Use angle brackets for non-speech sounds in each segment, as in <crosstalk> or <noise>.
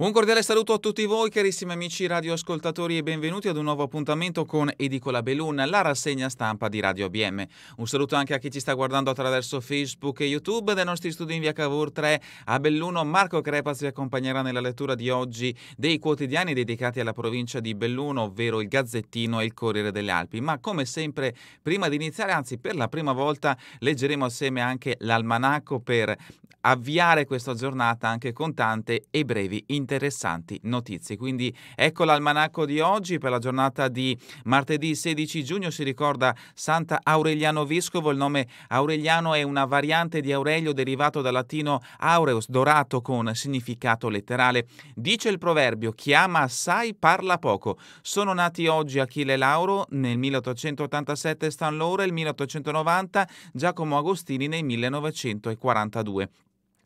Un cordiale saluto a tutti voi carissimi amici radioascoltatori e benvenuti ad un nuovo appuntamento con Edicola Belun, la rassegna stampa di Radio ABM. Un saluto anche a chi ci sta guardando attraverso Facebook e YouTube dai nostri studi in via Cavour 3 a Belluno. Marco Crepaz vi accompagnerà nella lettura di oggi dei quotidiani dedicati alla provincia di Belluno, ovvero il Gazzettino e il Corriere delle Alpi. Ma come sempre, prima di iniziare, anzi per la prima volta, leggeremo assieme anche l'almanacco per avviare questa giornata anche con tante e brevi interviste interessanti notizie. Quindi ecco l'almanacco di oggi per la giornata di martedì 16 giugno. Si ricorda Santa Aureliano Vescovo. Il nome Aureliano è una variante di Aurelio derivato dal latino aureus, dorato con significato letterale. Dice il proverbio: chiama assai parla poco. Sono nati oggi Achille Lauro nel 1887, Stan Laurel nel 1890, Giacomo Agostini nel 1942.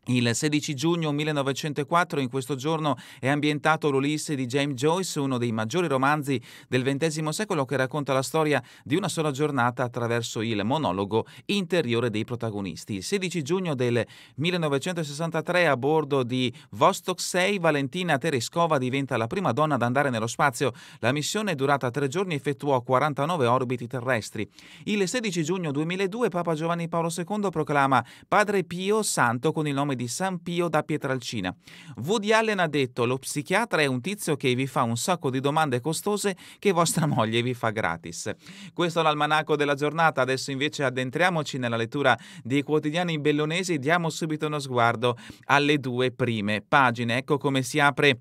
Il 16 giugno 1904 in questo giorno è ambientato l'Ulisse di James Joyce, uno dei maggiori romanzi del XX secolo che racconta la storia di una sola giornata attraverso il monologo interiore dei protagonisti. Il 16 giugno del 1963 a bordo di Vostok 6 Valentina Tereskova diventa la prima donna ad andare nello spazio. La missione è durata tre giorni effettuò 49 orbiti terrestri. Il 16 giugno 2002 Papa Giovanni Paolo II proclama Padre Pio Santo con il nome nome di San Pio da Pietralcina. Woody Allen ha detto: Lo psichiatra è un tizio che vi fa un sacco di domande costose che vostra <laughs> moglie vi fa gratis. Questo è l'almanaco della giornata. Adesso invece addentriamoci nella lettura dei quotidiani bellonesi e diamo subito uno sguardo alle due prime pagine. Ecco come si apre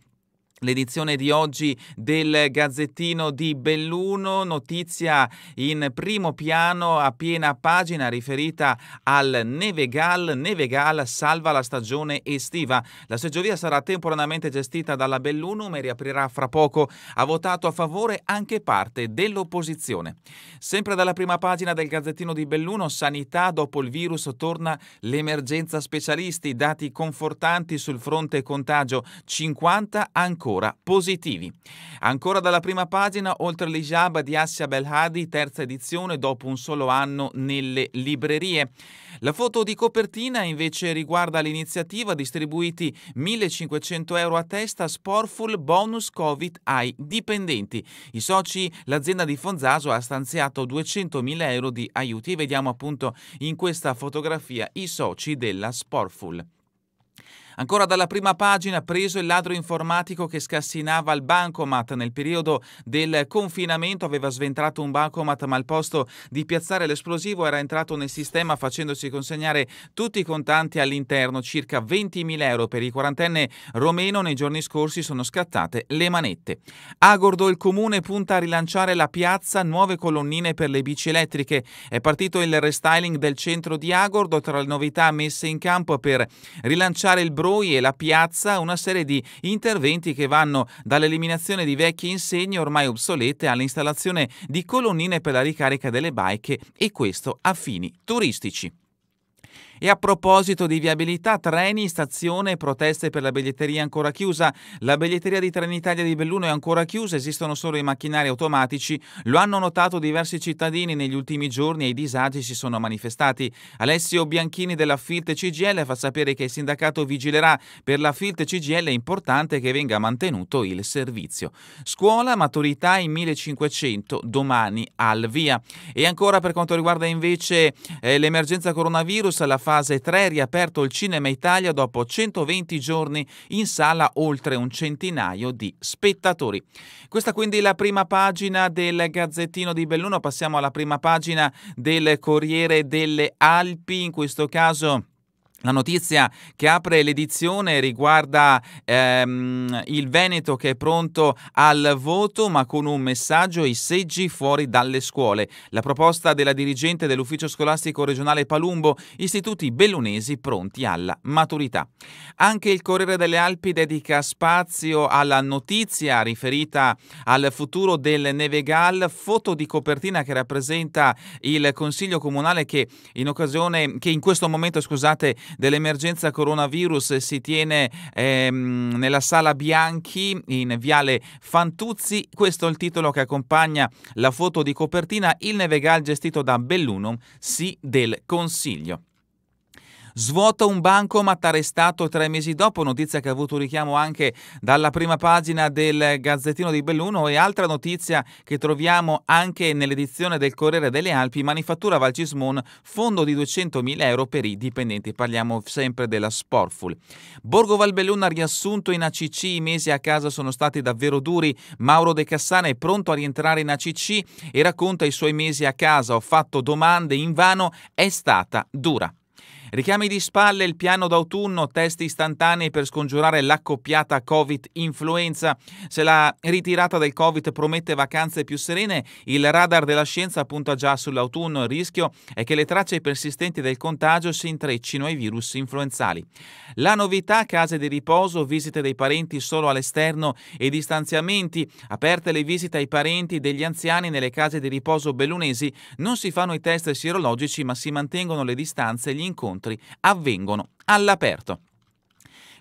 L'edizione di oggi del Gazzettino di Belluno, notizia in primo piano a piena pagina riferita al Nevegal. Nevegal salva la stagione estiva. La seggiovia sarà temporaneamente gestita dalla Bellunum e riaprirà fra poco. Ha votato a favore anche parte dell'opposizione. Sempre dalla prima pagina del Gazzettino di Belluno, sanità dopo il virus torna l'emergenza specialisti, dati confortanti sul fronte contagio, 50 ancora ancora positivi. Ancora dalla prima pagina, oltre l'Ijab di Assia Belhadi, terza edizione dopo un solo anno nelle librerie. La foto di copertina invece riguarda l'iniziativa distribuiti 1500 euro a testa Sportful Bonus Covid ai dipendenti. I soci, l'azienda di Fonzaso ha stanziato 200.000 euro di aiuti. Vediamo appunto in questa fotografia i soci della Sportful. Ancora dalla prima pagina preso il ladro informatico che scassinava il bancomat nel periodo del confinamento, aveva sventrato un bancomat ma al posto di piazzare l'esplosivo era entrato nel sistema facendosi consegnare tutti i contanti all'interno, circa 20.000 euro per i quarantenne romeno, nei giorni scorsi sono scattate le manette. Agordo il comune punta a rilanciare la piazza, nuove colonnine per le bici elettriche. È partito il restyling del centro di Agordo tra le novità messe in campo per rilanciare il Groi e la piazza, una serie di interventi che vanno dall'eliminazione di vecchie insegne ormai obsolete all'installazione di colonnine per la ricarica delle bike e questo a fini turistici. E a proposito di viabilità, treni, stazione, proteste per la biglietteria ancora chiusa. La biglietteria di Trenitalia di Belluno è ancora chiusa, esistono solo i macchinari automatici. Lo hanno notato diversi cittadini negli ultimi giorni e i disagi si sono manifestati. Alessio Bianchini della FILT CGL fa sapere che il sindacato vigilerà. Per la FILT CGL è importante che venga mantenuto il servizio. Scuola, maturità in 1500, domani al via. E ancora per quanto riguarda invece eh, l'emergenza coronavirus, la fase fase 3 riaperto il Cinema Italia dopo 120 giorni in sala oltre un centinaio di spettatori. Questa quindi è la prima pagina del Gazzettino di Belluno, passiamo alla prima pagina del Corriere delle Alpi, in questo caso la notizia che apre l'edizione riguarda ehm, il Veneto che è pronto al voto ma con un messaggio i seggi fuori dalle scuole. La proposta della dirigente dell'ufficio scolastico regionale Palumbo, istituti bellunesi pronti alla maturità. Anche il Corriere delle Alpi dedica spazio alla notizia riferita al futuro del Nevegal, foto di copertina che rappresenta il Consiglio Comunale che in, occasione, che in questo momento scusate, dell'emergenza coronavirus si tiene ehm, nella Sala Bianchi in Viale Fantuzzi. Questo è il titolo che accompagna la foto di copertina Il Nevegal gestito da Belluno, sì del Consiglio. Svuota un banco bancomat arrestato tre mesi dopo, notizia che ha avuto richiamo anche dalla prima pagina del Gazzettino di Belluno e altra notizia che troviamo anche nell'edizione del Corriere delle Alpi, Manifattura Valcismon, fondo di 200.000 euro per i dipendenti. Parliamo sempre della Sportful. Borgo Valbelluna riassunto in ACC, i mesi a casa sono stati davvero duri, Mauro De Cassana è pronto a rientrare in ACC e racconta i suoi mesi a casa, ho fatto domande in vano, è stata dura. Richiami di spalle, il piano d'autunno, test istantanei per scongiurare l'accoppiata Covid-influenza. Se la ritirata del Covid promette vacanze più serene, il radar della scienza punta già sull'autunno. Il rischio è che le tracce persistenti del contagio si intreccino ai virus influenzali. La novità, case di riposo, visite dei parenti solo all'esterno e distanziamenti. Aperte le visite ai parenti degli anziani nelle case di riposo bellunesi, non si fanno i test sierologici ma si mantengono le distanze e gli incontri incontri avvengono all'aperto.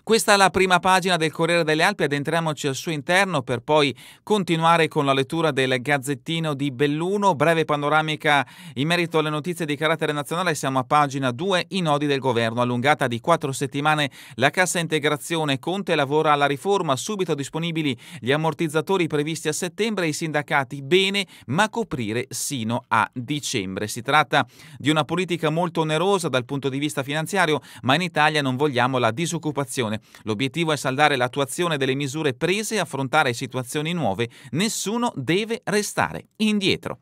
Questa è la prima pagina del Corriere delle Alpi, addentriamoci al suo interno per poi continuare con la lettura del Gazzettino di Belluno, breve panoramica in merito alle notizie di carattere nazionale, siamo a pagina 2, i nodi del governo, allungata di quattro settimane la cassa integrazione, Conte lavora alla riforma, subito disponibili gli ammortizzatori previsti a settembre, i sindacati bene, ma coprire sino a dicembre. Si tratta di una politica molto onerosa dal punto di vista finanziario, ma in Italia non vogliamo la disoccupazione Commissione. L'obiettivo è saldare l'attuazione delle misure prese e affrontare situazioni nuove. Nessuno deve restare indietro.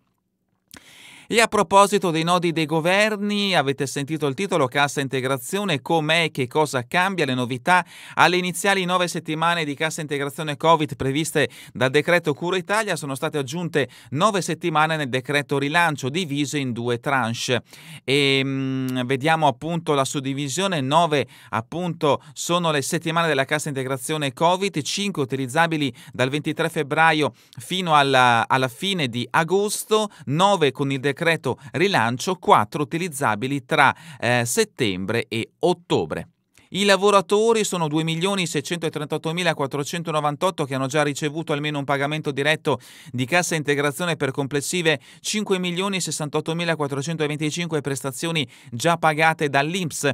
E a proposito dei nodi dei governi, avete sentito il titolo Cassa Integrazione, com'è e che cosa cambia, le novità alle iniziali nove settimane di Cassa Integrazione Covid previste dal decreto Cura Italia sono state aggiunte nove settimane nel decreto rilancio divise in due tranche e ehm, mh, vediamo appunto la suddivisione, nove appunto sono le settimane della Cassa Integrazione Covid, cinque utilizzabili dal 23 febbraio fino alla, alla fine di agosto, nove con il decreto decreto rilancio 4 utilizzabili tra eh, settembre e ottobre. I lavoratori sono 2.638.498 che hanno già ricevuto almeno un pagamento diretto di cassa integrazione per complessive 5.068.425 prestazioni già pagate dall'INPS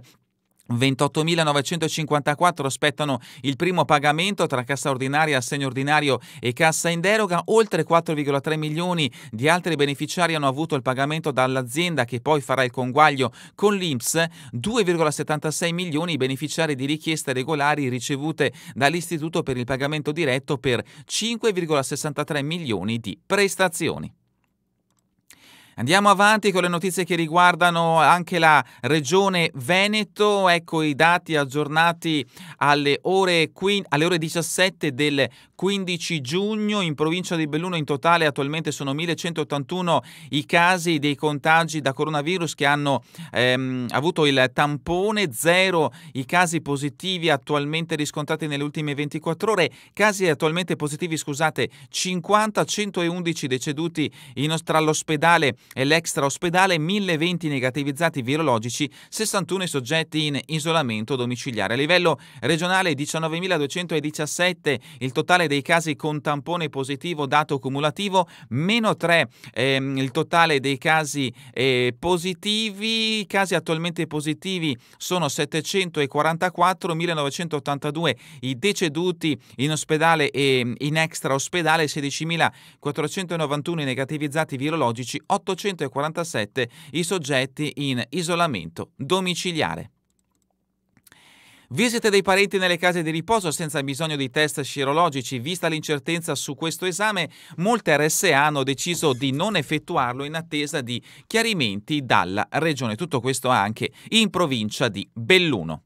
28.954 aspettano il primo pagamento tra cassa ordinaria, assegno ordinario e cassa in deroga. Oltre 4,3 milioni di altri beneficiari hanno avuto il pagamento dall'azienda che poi farà il conguaglio con l'INPS. 2,76 milioni i beneficiari di richieste regolari ricevute dall'Istituto per il pagamento diretto per 5,63 milioni di prestazioni. Andiamo avanti con le notizie che riguardano anche la regione Veneto. Ecco i dati aggiornati alle ore, alle ore 17 del 15 giugno. In provincia di Belluno in totale attualmente sono 1181 i casi dei contagi da coronavirus che hanno ehm, avuto il tampone, zero i casi positivi attualmente riscontrati nelle ultime 24 ore, casi attualmente positivi scusate 50, 111 deceduti in, all'ospedale e l'extra ospedale 1020 negativizzati virologici, 61 soggetti in isolamento domiciliare. A livello regionale 19.217 il totale dei casi con tampone positivo dato cumulativo, meno 3 ehm, il totale dei casi eh, positivi, i casi attualmente positivi sono 744, 1982 i deceduti in ospedale e in extra ospedale, 16.491 i negativizzati virologici, 800 847 i soggetti in isolamento domiciliare. Visite dei parenti nelle case di riposo senza bisogno di test sierologici. Vista l'incertezza su questo esame, molte RSA hanno deciso di non effettuarlo in attesa di chiarimenti dalla regione. Tutto questo anche in provincia di Belluno.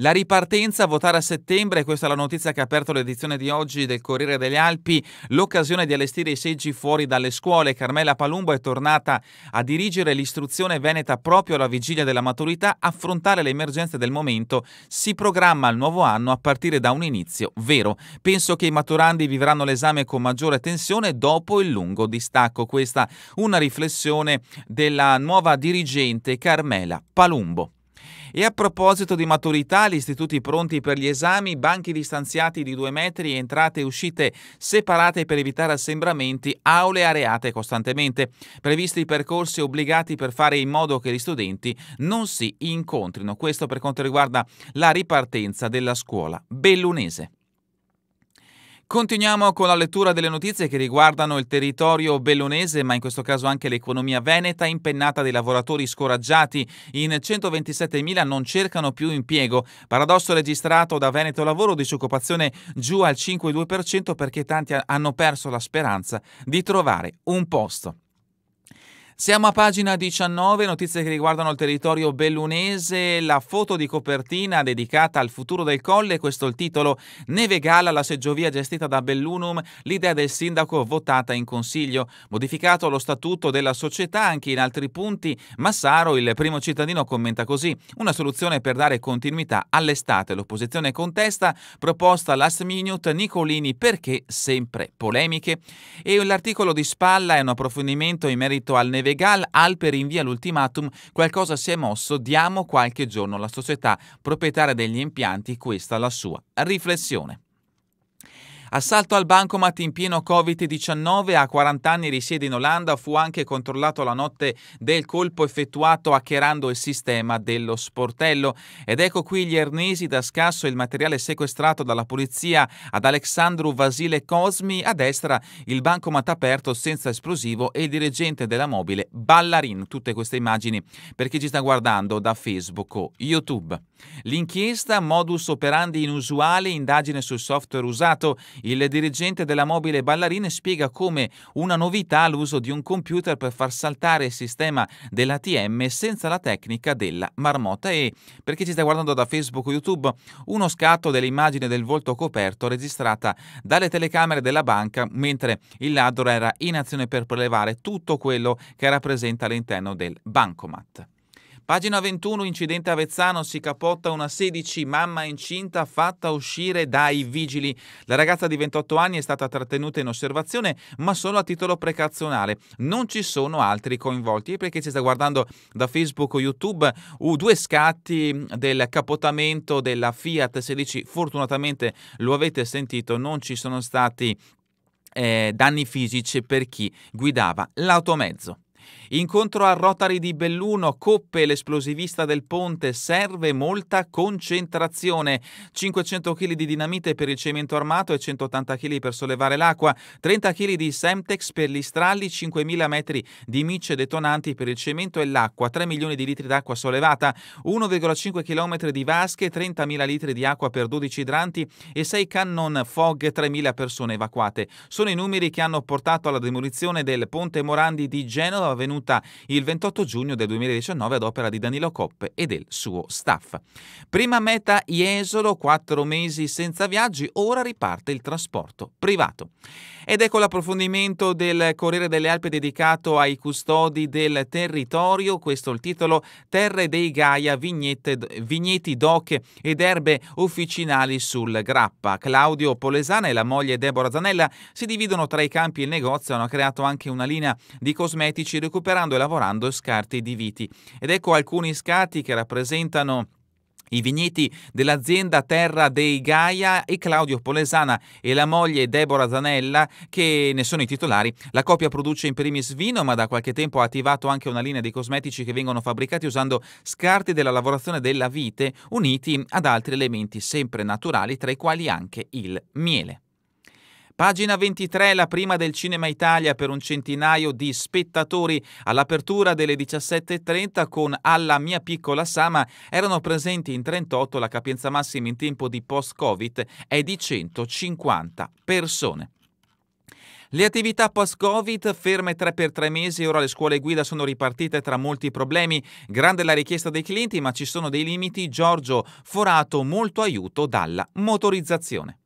La ripartenza votare a settembre, questa è la notizia che ha aperto l'edizione di oggi del Corriere delle Alpi, l'occasione di allestire i seggi fuori dalle scuole. Carmela Palumbo è tornata a dirigere l'istruzione veneta proprio alla vigilia della maturità, affrontare le emergenze del momento. Si programma il nuovo anno a partire da un inizio vero. Penso che i maturandi vivranno l'esame con maggiore tensione dopo il lungo distacco. Questa una riflessione della nuova dirigente Carmela Palumbo. E a proposito di maturità, gli istituti pronti per gli esami, banchi distanziati di due metri, entrate e uscite separate per evitare assembramenti, aule areate costantemente. Previsti i percorsi obbligati per fare in modo che gli studenti non si incontrino. Questo per quanto riguarda la ripartenza della scuola bellunese. Continuiamo con la lettura delle notizie che riguardano il territorio bellonese, ma in questo caso anche l'economia veneta, impennata dei lavoratori scoraggiati. In 127.000 non cercano più impiego. Paradosso registrato da Veneto Lavoro, disoccupazione giù al 5,2% perché tanti hanno perso la speranza di trovare un posto. Siamo a pagina 19, notizie che riguardano il territorio bellunese, la foto di copertina dedicata al futuro del colle, questo è il titolo Neve Gala, la seggiovia gestita da Bellunum, l'idea del sindaco votata in consiglio, modificato lo statuto della società anche in altri punti, Massaro, il primo cittadino, commenta così, una soluzione per dare continuità all'estate, l'opposizione contesta, proposta last minute, Nicolini perché sempre polemiche e l'articolo di Spalla è un approfondimento in merito al Neve Vegal, Alper invia l'ultimatum, qualcosa si è mosso, diamo qualche giorno alla società proprietaria degli impianti questa la sua riflessione. Assalto al bancomat in pieno Covid-19, a 40 anni risiede in Olanda, fu anche controllato la notte del colpo effettuato hackerando il sistema dello sportello. Ed ecco qui gli ernesi da scasso e il materiale sequestrato dalla polizia ad Alexandru Vasile Cosmi, a destra il bancomat aperto senza esplosivo e il dirigente della mobile Ballarin. Tutte queste immagini per chi ci sta guardando da Facebook o YouTube. L'inchiesta modus operandi inusuale, indagine sul software usato, il dirigente della Mobile Ballarine spiega come una novità l'uso di un computer per far saltare il sistema dell'ATM senza la tecnica della marmotta e, per chi ci sta guardando da Facebook o YouTube, uno scatto dell'immagine del volto coperto registrata dalle telecamere della banca mentre il ladro era in azione per prelevare tutto quello che rappresenta all'interno del bancomat. Pagina 21, incidente Avezzano, si capotta una 16, mamma incinta fatta uscire dai vigili. La ragazza di 28 anni è stata trattenuta in osservazione, ma solo a titolo precauzionale. Non ci sono altri coinvolti. E perché ci sta guardando da Facebook o YouTube, uh, due scatti del capotamento della Fiat 16. Fortunatamente lo avete sentito, non ci sono stati eh, danni fisici per chi guidava l'automezzo. Incontro a Rotari di Belluno, Coppe, l'esplosivista del ponte, serve molta concentrazione. 500 kg di dinamite per il cemento armato e 180 kg per sollevare l'acqua, 30 kg di Semtex per gli stralli, 5.000 metri di micce detonanti per il cemento e l'acqua, 3 milioni di litri d'acqua sollevata, 1,5 km di vasche, 30.000 litri di acqua per 12 idranti e 6 cannon FOG, 3.000 persone evacuate. Sono i numeri che hanno portato alla demolizione del ponte Morandi di Genova avvenuta il 28 giugno del 2019 ad opera di Danilo Coppe e del suo staff. Prima meta Iesolo, quattro mesi senza viaggi, ora riparte il trasporto privato. Ed ecco l'approfondimento del Corriere delle Alpi dedicato ai custodi del territorio, questo è il titolo Terre dei Gaia, vignette, vigneti doc ed erbe officinali sul grappa. Claudio Polesana e la moglie Deborah Zanella si dividono tra i campi e il negozio, hanno creato anche una linea di cosmetici recuperando e lavorando scarti di viti. Ed ecco alcuni scarti che rappresentano i vigneti dell'azienda Terra dei Gaia e Claudio Polesana e la moglie Deborah Zanella che ne sono i titolari. La coppia produce in primis vino ma da qualche tempo ha attivato anche una linea di cosmetici che vengono fabbricati usando scarti della lavorazione della vite uniti ad altri elementi sempre naturali tra i quali anche il miele. Pagina 23, la prima del Cinema Italia per un centinaio di spettatori. All'apertura delle 17.30 con Alla mia piccola Sama erano presenti in 38 la capienza massima in tempo di post-Covid è di 150 persone. Le attività post-Covid ferme 3 per 3 mesi, ora le scuole guida sono ripartite tra molti problemi, grande la richiesta dei clienti ma ci sono dei limiti, Giorgio Forato molto aiuto dalla motorizzazione.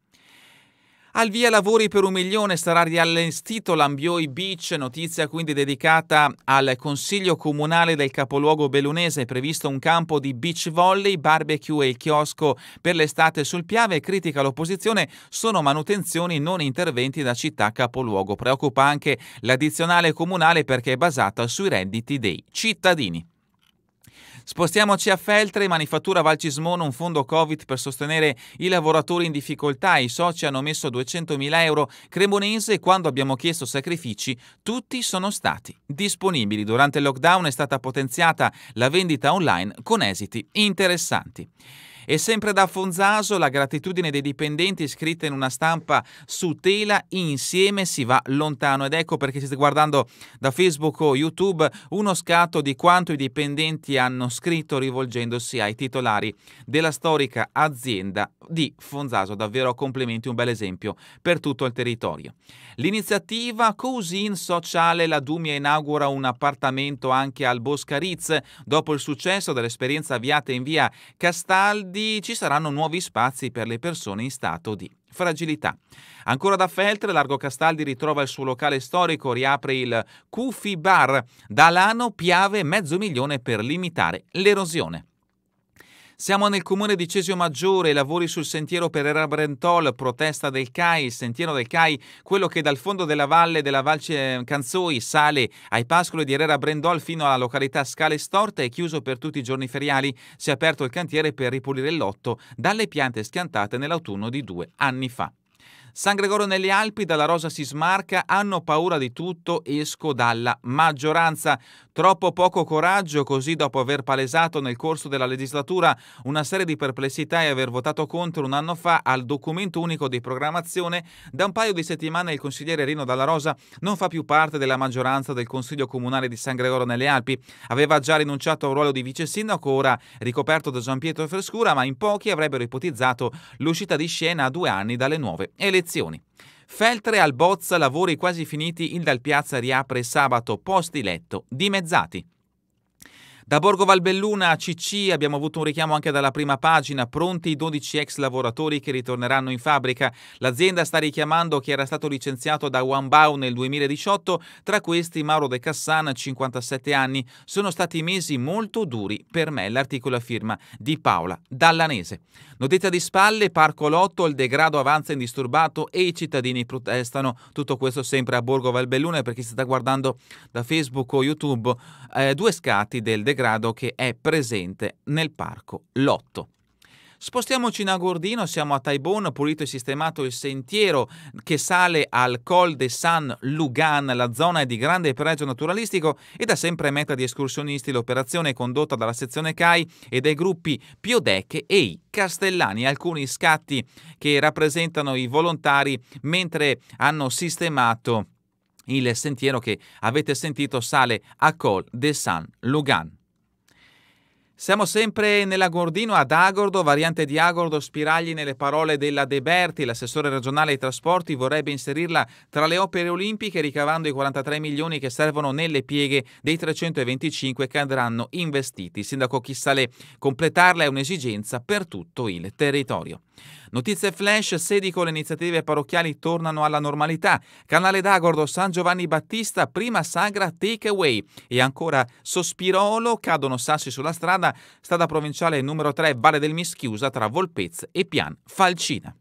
Al via lavori per un milione sarà riallestito l'Ambioi Beach, notizia quindi dedicata al Consiglio Comunale del capoluogo belunese, previsto un campo di beach volley, barbecue e il chiosco per l'estate sul Piave, critica l'opposizione, sono manutenzioni non interventi da città capoluogo. Preoccupa anche l'addizionale comunale perché è basata sui redditi dei cittadini. Spostiamoci a Feltre, Manifattura Valcismono, un fondo Covid per sostenere i lavoratori in difficoltà. I soci hanno messo 200.000 euro. Cremonese, e quando abbiamo chiesto sacrifici, tutti sono stati disponibili. Durante il lockdown è stata potenziata la vendita online con esiti interessanti. E sempre da Fonzaso la gratitudine dei dipendenti scritta in una stampa su tela, insieme si va lontano. Ed ecco perché siete guardando da Facebook o YouTube uno scatto di quanto i dipendenti hanno scritto rivolgendosi ai titolari della storica azienda di Fonzaso. Davvero complimenti, un bel esempio per tutto il territorio. L'iniziativa Cousin Sociale La Dumia inaugura un appartamento anche al Boscariz dopo il successo dell'esperienza avviata in via Castaldi venerdì ci saranno nuovi spazi per le persone in stato di fragilità. Ancora da Feltre, Largo Castaldi ritrova il suo locale storico, riapre il Cufi Bar. Da Lano piave mezzo milione per limitare l'erosione. Siamo nel comune di Cesio Maggiore, lavori sul sentiero Pereira Brentol, protesta del CAI, il sentiero del CAI, quello che dal fondo della valle della Valce eh, Canzoi sale ai pascoli di Herrera Brentol fino alla località Scale Storte è chiuso per tutti i giorni feriali. Si è aperto il cantiere per ripulire il lotto dalle piante schiantate nell'autunno di due anni fa. San Gregorio nelle Alpi, dalla rosa si smarca, hanno paura di tutto, esco dalla maggioranza. Troppo poco coraggio, così dopo aver palesato nel corso della legislatura una serie di perplessità e aver votato contro un anno fa al documento unico di programmazione, da un paio di settimane il consigliere Rino Dalla Rosa non fa più parte della maggioranza del Consiglio Comunale di San Gregorio nelle Alpi. Aveva già rinunciato al ruolo di vice sindaco, ora ricoperto da Gian Pietro Frescura, ma in pochi avrebbero ipotizzato l'uscita di scena a due anni dalle nuove elezioni lezioni. Feltre al Bozza lavori quasi finiti, il Dal Piazza riapre sabato posti letto dimezzati. Da Borgo Valbelluna a CC abbiamo avuto un richiamo anche dalla prima pagina, pronti i 12 ex lavoratori che ritorneranno in fabbrica. L'azienda sta richiamando chi era stato licenziato da One Wambau nel 2018, tra questi Mauro De Cassan, 57 anni. Sono stati mesi molto duri per me, l'articolo a firma di Paola Dallanese. Notizia di spalle, Parco Lotto, il degrado avanza indisturbato e i cittadini protestano. Tutto questo sempre a Borgo Valbelluna e per chi si sta guardando da Facebook o YouTube, eh, due scatti del degrado grado che è presente nel parco Lotto. Spostiamoci in Agordino, siamo a Taibon, pulito e sistemato il sentiero che sale al Col de San Lugan, la zona è di grande pregio naturalistico e da sempre meta di escursionisti. L'operazione è condotta dalla sezione CAI e dai gruppi Piodecche e I Castellani, alcuni scatti che rappresentano i volontari mentre hanno sistemato il sentiero che avete sentito sale a Col de San Lugan. Siamo sempre nell'Agordino ad Agordo, variante di Agordo, spiragli nelle parole della De Berti, l'assessore regionale ai trasporti vorrebbe inserirla tra le opere olimpiche ricavando i 43 milioni che servono nelle pieghe dei 325 che andranno investiti. Il sindaco Chissalè, completarla è un'esigenza per tutto il territorio. Notizie flash, Sedico, le iniziative parrocchiali tornano alla normalità. Canale d'Agordo, San Giovanni Battista, prima sagra takeaway. E ancora Sospirolo, cadono sassi sulla strada, strada provinciale numero 3, Valle del Mischiusa, tra Volpez e Pian Falcina.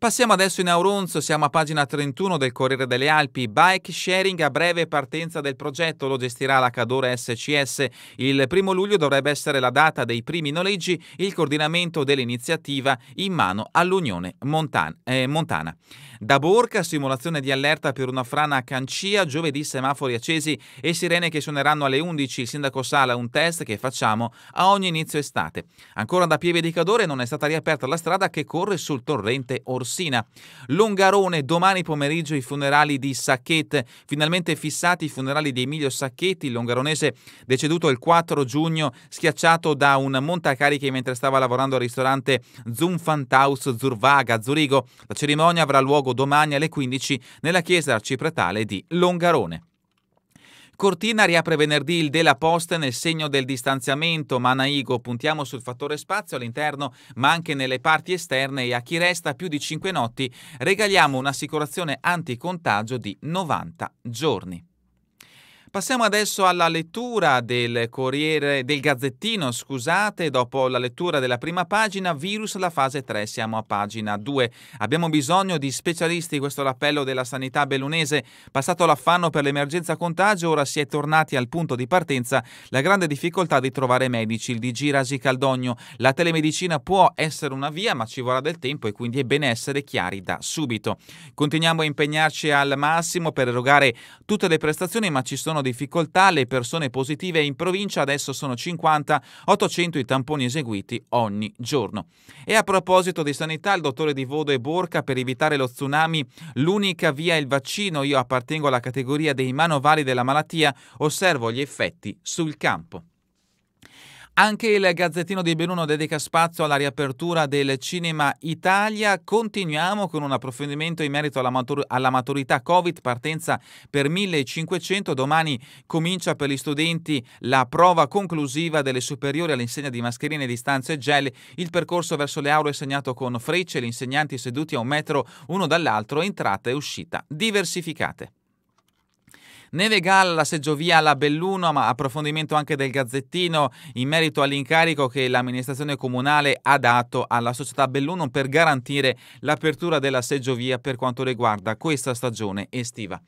Passiamo adesso in Auronzo, siamo a pagina 31 del Corriere delle Alpi, bike sharing a breve partenza del progetto, lo gestirà la Cadore SCS, il primo luglio dovrebbe essere la data dei primi noleggi, il coordinamento dell'iniziativa in mano all'Unione Montan- eh, Montana. Da Borca, simulazione di allerta per una frana a Cancia, giovedì semafori accesi e sirene che suoneranno alle 11, il sindaco Sala un test che facciamo a ogni inizio estate. Ancora da Pieve di Cadore non è stata riaperta la strada che corre sul torrente Orsi. Rossina. Longarone, domani pomeriggio i funerali di Sacchetti, finalmente fissati i funerali di Emilio Sacchetti, il longaronese deceduto il 4 giugno, schiacciato da un montacariche mentre stava lavorando al ristorante Zunfantaus Zurvaga a Zurigo. La cerimonia avrà luogo domani alle 15 nella chiesa arcipretale di Longarone. Cortina riapre venerdì il De La Poste nel segno del distanziamento. Manaigo puntiamo sul fattore spazio all'interno ma anche nelle parti esterne e a chi resta più di 5 notti regaliamo un'assicurazione anticontagio di 90 giorni. Passiamo adesso alla lettura del Corriere del Gazzettino, scusate, dopo la lettura della prima pagina, virus la fase 3, siamo a pagina 2. Abbiamo bisogno di specialisti, questo è l'appello della sanità bellunese. Passato l'affanno per l'emergenza contagio, ora si è tornati al punto di partenza, la grande difficoltà di trovare medici, il DG Rasi Caldogno. La telemedicina può essere una via, ma ci vorrà del tempo e quindi è bene essere chiari da subito. Continuiamo a impegnarci al massimo per erogare tutte le prestazioni, ma ci sono creano difficoltà le persone positive in provincia, adesso sono 50, 800 i tamponi eseguiti ogni giorno. E a proposito di sanità, il dottore Di Vodo e Borca, per evitare lo tsunami, l'unica via è il vaccino, io appartengo alla categoria dei manovali della malattia, osservo gli effetti sul campo. Anche il Gazzettino di Benuno dedica spazio alla riapertura del Cinema Italia. Continuiamo con un approfondimento in merito alla, matur- alla, maturità Covid, partenza per 1500. Domani comincia per gli studenti la prova conclusiva delle superiori all'insegna di mascherine, distanze e gel. Il percorso verso le aule è segnato con frecce, gli insegnanti seduti a un metro uno dall'altro, entrata e uscita diversificate. Neve Galla, seggiovia alla Belluno, ma approfondimento anche del Gazzettino in merito all'incarico che l'amministrazione comunale ha dato alla società Belluno per garantire l'apertura della seggiovia per quanto riguarda questa stagione estiva.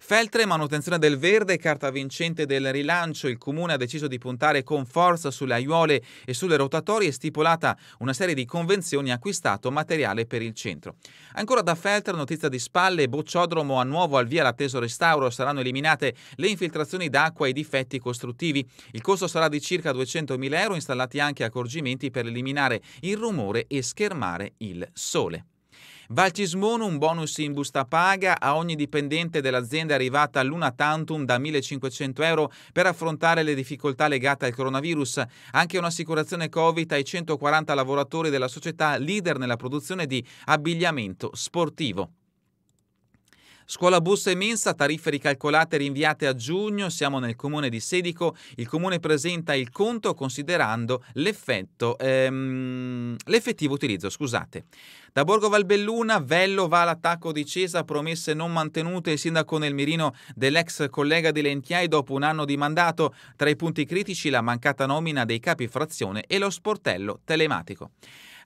Feltre, manutenzione del verde, carta vincente del rilancio, il comune ha deciso di puntare con forza sulle aiuole e sulle rotatorie, stipulata una serie di convenzioni acquistato materiale per il centro. Ancora da Feltre, notizia di spalle, bocciodromo a nuovo al via l'atteso restauro, saranno eliminati eliminate le infiltrazioni d'acqua e i difetti costruttivi. Il costo sarà di circa 200.000 euro, installati anche accorgimenti per eliminare il rumore e schermare il sole. Valcismono un bonus in busta paga a ogni dipendente dell'azienda arrivata all'una tantum da 1.500 euro per affrontare le difficoltà legate al coronavirus. Anche un'assicurazione Covid ai 140 lavoratori della società leader nella produzione di abbigliamento sportivo. Scuola bus e mensa, tariffe ricalcolate e rinviate a giugno, siamo nel comune di Sedico, il comune presenta il conto considerando ehm, l'effettivo utilizzo, scusate. Da Borgo Valbelluna, Vello va all'attacco di Cesa, promesse non mantenute, il sindaco nel mirino dell'ex collega di Lentiai dopo un anno di mandato, tra i punti critici la mancata nomina dei capi frazione e lo sportello telematico.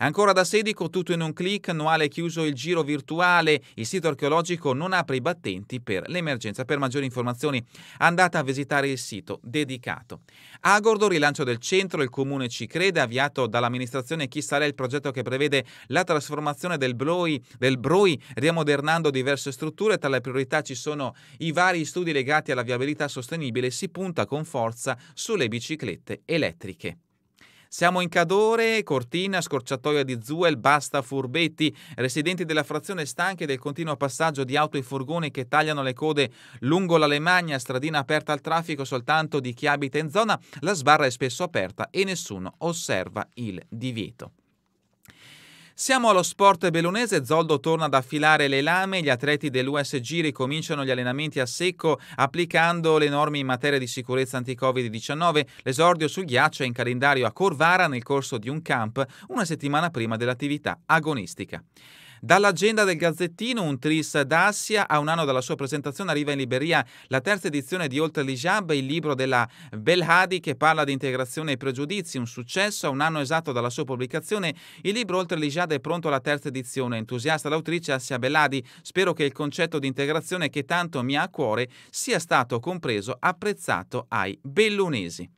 Ancora da Sedico, tutto in un clic, Noale chiuso il giro virtuale, il sito archeologico non apre i battenti per l'emergenza. Per maggiori informazioni andate a visitare il sito dedicato. Agordo, rilancio del centro, il comune ci crede, avviato dall'amministrazione Chi sarà il progetto che prevede la trasformazione del, Bloi, del Broi, riamodernando diverse strutture. Tra le priorità ci sono i vari studi legati alla viabilità sostenibile, si punta con forza sulle biciclette elettriche. Siamo in Cadore, Cortina, scorciatoia di Zuel, Basta, Furbetti, residenti della frazione stanche del continuo passaggio di auto e furgoni che tagliano le code lungo l'Alemagna, stradina aperta al traffico soltanto di chi abita in zona, la sbarra è spesso aperta e nessuno osserva il divieto. Siamo allo sport belunese, Zoldo torna ad affilare le lame, gli atleti dell'USG ricominciano gli allenamenti a secco applicando le norme in materia di sicurezza anti-Covid-19, l'esordio sul ghiaccio è in calendario a Corvara nel corso di un camp una settimana prima dell'attività agonistica. Dall'agenda del Gazzettino, un tris d'Assia, a un anno dalla sua presentazione arriva in Liberia la terza edizione di Oltre l'Ijab, il libro della Belhadi che parla di integrazione e pregiudizi, un successo a un anno esatto dalla sua pubblicazione. Il libro Oltre l'Ijab è pronto alla terza edizione. Entusiasta l'autrice Assia Belhadi, spero che il concetto di integrazione che tanto mi ha a cuore sia stato compreso, apprezzato ai bellunesi.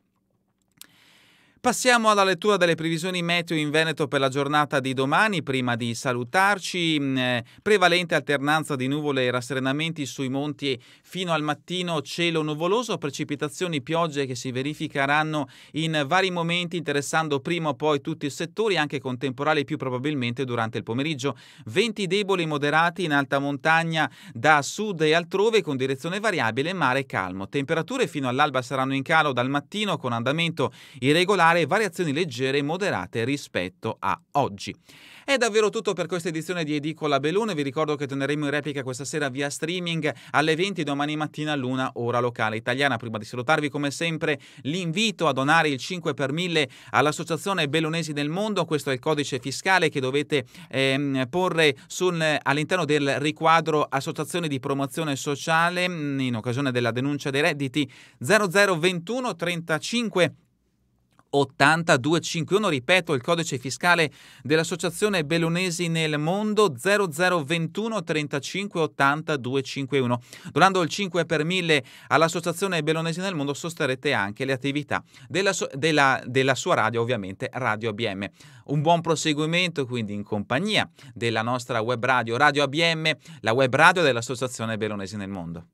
Passiamo alla lettura delle previsioni meteo in Veneto per la giornata di domani. Prima di salutarci, mm, eh, prevalente alternanza di nuvole e rasserenamenti sui monti fino al mattino, cielo nuvoloso, precipitazioni, piogge che si verificheranno in vari momenti, interessando prima o poi tutti i settori, anche con temporali più probabilmente durante il pomeriggio. Venti deboli moderati in alta montagna da sud e altrove con direzione variabile, mare calmo. Temperature fino all'alba saranno in calo dal mattino con andamento irregolare fare variazioni leggere e moderate rispetto a oggi. È davvero tutto per questa edizione di Edicola Belune. Vi ricordo che torneremo in replica questa sera via streaming alle 20 domani mattina luna ora locale italiana. Prima di salutarvi, come sempre, l'invito a donare il 5 per 1000 all'Associazione Bellunesi del Mondo. Questo è il codice fiscale che dovete ehm, porre sul, all'interno del riquadro Associazione di Promozione Sociale mm, in occasione della denuncia dei redditi 0021 35 80251, ripeto il codice fiscale dell'Associazione Bellunesi nel Mondo 0021 35 80 251. Donando il 5 per 1000 all'Associazione Bellunesi nel Mondo sosterrete anche le attività della, della, della sua radio, ovviamente Radio ABM. Un buon proseguimento quindi in compagnia della nostra web radio, Radio ABM, la web radio dell'Associazione Bellunesi nel Mondo.